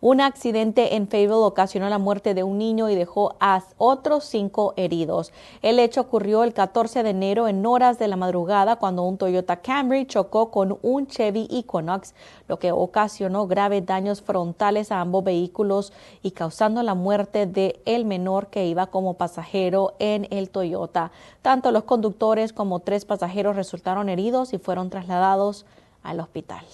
Un accidente en Fayetteville ocasionó la muerte de un niño y dejó a otros cinco heridos. El hecho ocurrió el 14 de enero en horas de la madrugada cuando un Toyota Camry chocó con un Chevy Equinox, lo que ocasionó graves daños frontales a ambos vehículos y causando la muerte de el menor que iba como pasajero en el Toyota. Tanto los conductores como tres pasajeros resultaron heridos y fueron trasladados al hospital.